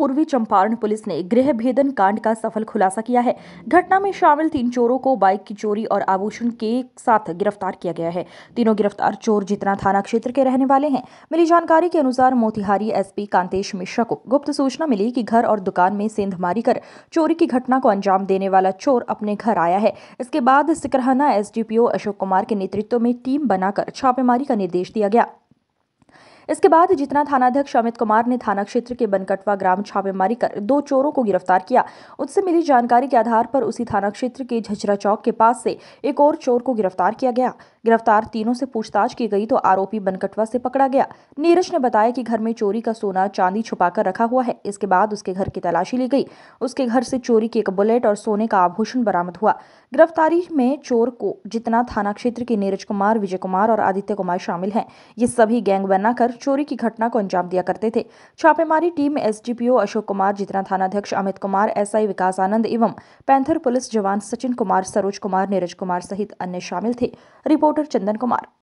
पूर्वी चंपारण पुलिस ने गृह भेदन कांड का सफल खुलासा किया है घटना में शामिल तीन चोरों को बाइक की चोरी और आभूषण के साथ गिरफ्तार किया गया है तीनों गिरफ्तार चोर जितना थाना क्षेत्र के रहने वाले हैं मिली जानकारी के अनुसार मोतिहारी एसपी कांतेश मिश्रा को गुप्त सूचना मिली कि घर और दुकान में सेंध मारी कर चोरी की घटना को अंजाम देने वाला चोर अपने घर आया है इसके बाद सिकरहना एसडीपीओ अशोक कुमार के नेतृत्व में टीम बनाकर छापेमारी का निर्देश दिया गया इसके बाद जितना थानाध्यक्ष अमित कुमार ने थाना क्षेत्र के बनकटवा ग्राम छापेमारी कर दो चोरों को गिरफ्तार किया उनसे मिली जानकारी के आधार पर उसी थाना क्षेत्र के झजरा चौक के पास से एक और चोर को गिरफ्तार किया गया गिरफ्तार तीनों से पूछताछ की गई तो आरोपी बनकटवा से पकड़ा गया नीरज ने बताया कि घर में चोरी का सोना चांदी छुपाकर रखा हुआ है इसके बाद उसके घर की तलाशी ली गई उसके घर से चोरी की एक बुलेट और सोने का आभूषण बरामद हुआ गिरफ्तारी में चोर को जितना थाना क्षेत्र के नीरज कुमार विजय कुमार और आदित्य कुमार शामिल हैं ये सभी गैंग बनाकर चोरी की घटना को अंजाम दिया करते थे छापेमारी टीम एसडीपीओ अशोक कुमार जितना थानाध्यक्ष अमित कुमार एसआई विकास आनंद एवं पैंथर पुलिस जवान सचिन कुमार सरोज कुमार नीरज कुमार सहित अन्य शामिल थे रिपोर्टर चंदन कुमार